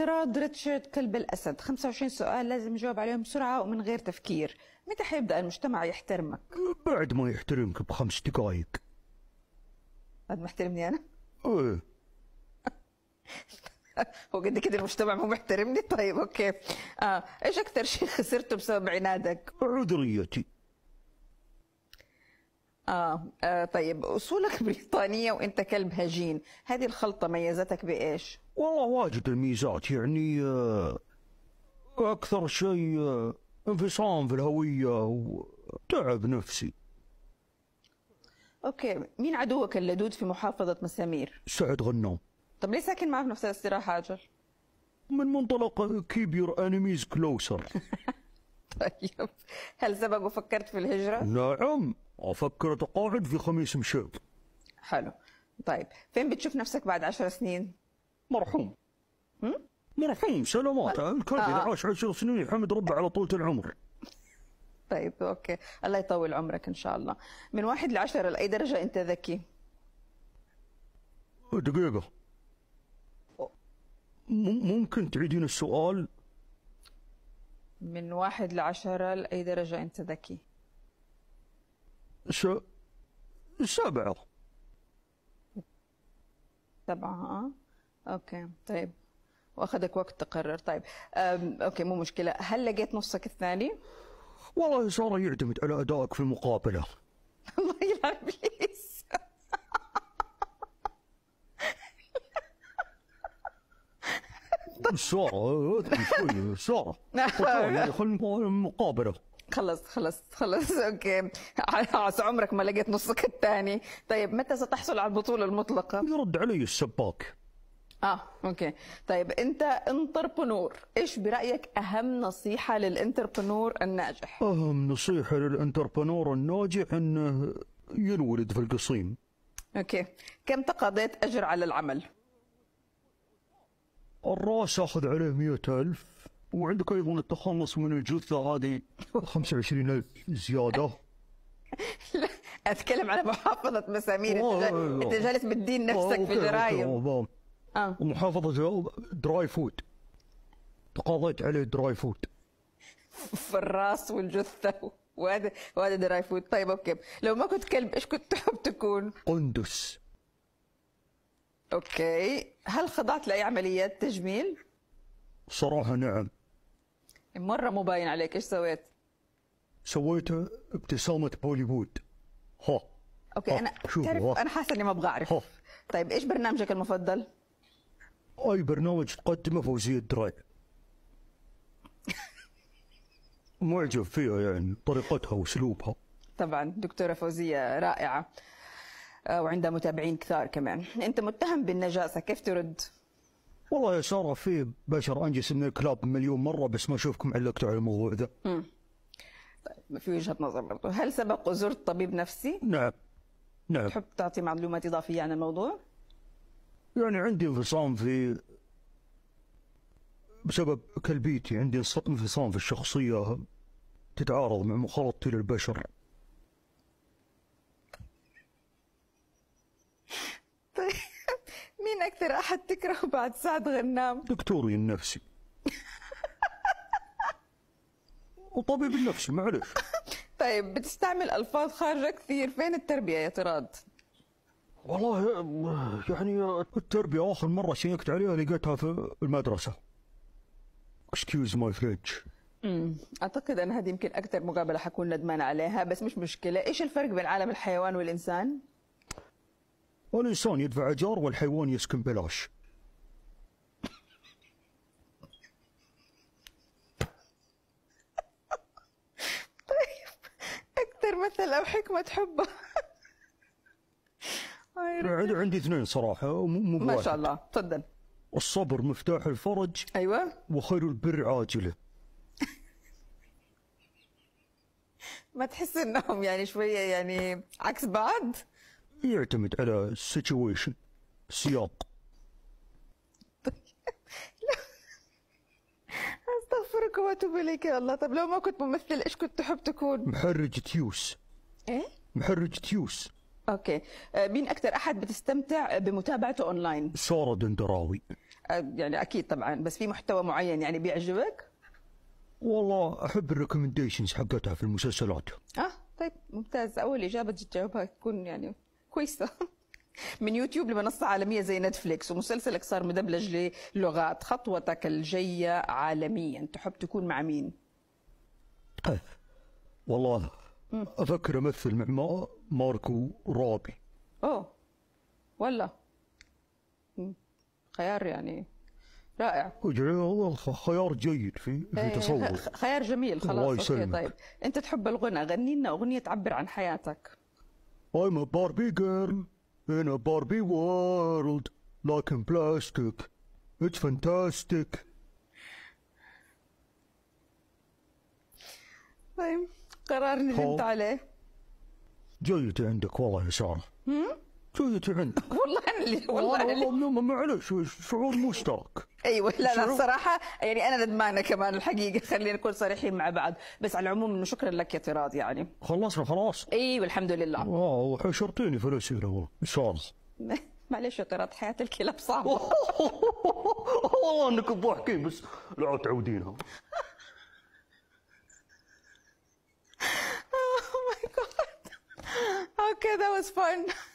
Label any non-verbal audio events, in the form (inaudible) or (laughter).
افتراض ريتشارد كلب الأسد 25 سؤال لازم نجاوب عليهم بسرعة ومن غير تفكير متى حيبدأ المجتمع يحترمك؟ بعد ما يحترمك بخمس دقايق بعد ما يحترمني أنا؟ ايه (laughs) هو قد كده المجتمع مو محترمني طيب اوكي اه ايش اكثر شيء خسرته بسبب عنادك؟ عذريتي آه, آه طيب أصولك (laughs) بريطانية وأنت كلب هجين هذه الخلطة ميزتك بإيش؟ والله واجد الميزات يعني آه أكثر شيء آه انفصام في الهوية وتعب نفسي أوكي مين عدوك اللدود في محافظة مسامير؟ سعد غنام طب ليه ساكن معه في نفس الاستراحة عجل؟ من منطلق كيب يور انيميز كلوسر (laughs) طيب هل سبق وفكرت في الهجرة؟ نعم أفكر أتقاعد في خميس مشاب حلو طيب فين بتشوف نفسك بعد عشر سنين؟ مرحوم هم؟ مرحوم سلامات طيب. الكلب إذا آه. عاش عشر سنين يحمد ربه على طولة العمر طيب أوكي الله يطول عمرك إن شاء الله من واحد لعشرة لأي درجة أنت ذكي؟ دقيقة ممكن تعيدين السؤال؟ من واحد لعشرة لأي درجة أنت ذكي؟ س... سبعة سبعة اه اوكي طيب واخذك وقت تقرر طيب اوكي مو مشكلة هل لقيت نصك الثاني؟ والله يا سارة يعتمد على أدائك في المقابلة (laughs) الله يلعب بيك (laughs) خلص خلص خلص اوكي (laughs) عسى عمرك ما لقيت نصك الثاني طيب متى ستحصل على البطوله المطلقه يرد علي السباك اه اوكي طيب انت انتربنور ايش برايك اهم نصيحه للانتربنور الناجح اهم نصيحه للانتربنور الناجح انه ينولد في القصيم اوكي كم تقاضيت اجر على العمل الراس اخذ عليه مية ألف وعندك أيضا التخلص من الجثة هذه 25 ألف زيادة (laughs) لا أتكلم على محافظة مسامير أنت جالس بتدين نفسك في جرايم آه. ومحافظة دراي فود تقاضيت عليه دراي فود (laughs) في الراس والجثة وهذا وهذا دراي فود طيب أوكي لو ما كنت كلب إيش كنت تحب تكون؟ قندس اوكي هل خضعت لاي عمليات تجميل صراحه نعم مره مو باين عليك ايش سويت سويت ابتسامه بوليوود ها اوكي ها. انا تعرف انا حاسه اني ما ابغى اعرف طيب ايش برنامجك المفضل اي برنامج تقدمه فوزيه دراي (laughs) معجب فيها يعني طريقتها واسلوبها طبعا دكتوره فوزيه رائعه آه، وعندها متابعين كثار كمان انت متهم بالنجاسه كيف ترد والله يا ساره في بشر انجس من الكلاب مليون مره بس ما اشوفكم علقتوا على الموضوع ذا طيب في وجهه نظر برضه هل سبق وزرت طبيب نفسي نعم نعم تحب تعطي معلومات اضافيه عن الموضوع يعني عندي انفصام في بسبب كلبيتي عندي انفصام في الشخصيه تتعارض مع مخالطتي للبشر مين أكثر أحد تكرهه بعد سعد غنام؟ دكتوري النفسي (laughs) وطبيب النفسي معلش طيب بتستعمل ألفاظ خارجة كثير فين التربية يا طراد؟ والله يعني التربية آخر مرة شيكت عليها لقيتها في المدرسة اكسكيوز ماي فريتش اعتقد ان هذه يمكن اكثر مقابله حكون ندمان عليها بس مش مشكله ايش الفرق بين عالم الحيوان والانسان والإنسان يدفع أجار والحيوان يسكن بلاش طيب، أكثر مثل أو حكمة تحبه عندي اثنين صراحة مو ما شاء الله تفضل الصبر مفتاح الفرج أيوة وخير البر عاجله ما تحس انهم يعني شويه يعني عكس بعض يعتمد على السيتويشن سياق (laughs) استغفرك واتوب اليك يا الله طب لو ما كنت ممثل ايش كنت تحب تكون؟ محرج تيوس ايه؟ محرج تيوس اوكي آه، مين اكثر احد بتستمتع بمتابعته اونلاين؟ ساره دندراوي آه، يعني اكيد طبعا بس في محتوى معين يعني بيعجبك؟ والله احب الريكومنديشنز حقتها في المسلسلات اه طيب ممتاز اول اجابه تجاوبها تكون يعني كويسه (laughs) من يوتيوب لمنصة عالمية زي نتفليكس ومسلسلك صار مدبلج للغات خطوتك الجاية عالميا تحب تكون مع مين؟ طيب، والله أفكر أمثل مع ماركو رابي أوه ولا خيار يعني رائع خيار جيد في في إيه، تصور خيار جميل خلاص أوكي طيب أنت تحب الغنى غني لنا أغنية تعبر عن حياتك I'm a Barbie girl in a Barbie world, like in plastic. It's fantastic. طيب قرار ندمت عليه. جيد عندك والله يا سارة. شو يتعن (laughs) والله انا اللي والله آه، والله معلش شعور مشترك ايوه لا لا صراحه يعني انا ندمانه كمان الحقيقه (laughs) خلينا نكون صريحين مع بعض بس على العموم انه شكرا لك يا طراد يعني خلصنا خلاص ايوه الحمد لله واو حشرتيني فلوسي والله ان شاء (laughs) معلش يا طراد حياه الكلاب صعبه والله انك تضحكين بس لا تعودينها اوه ماي جاد اوكي ذا واز فن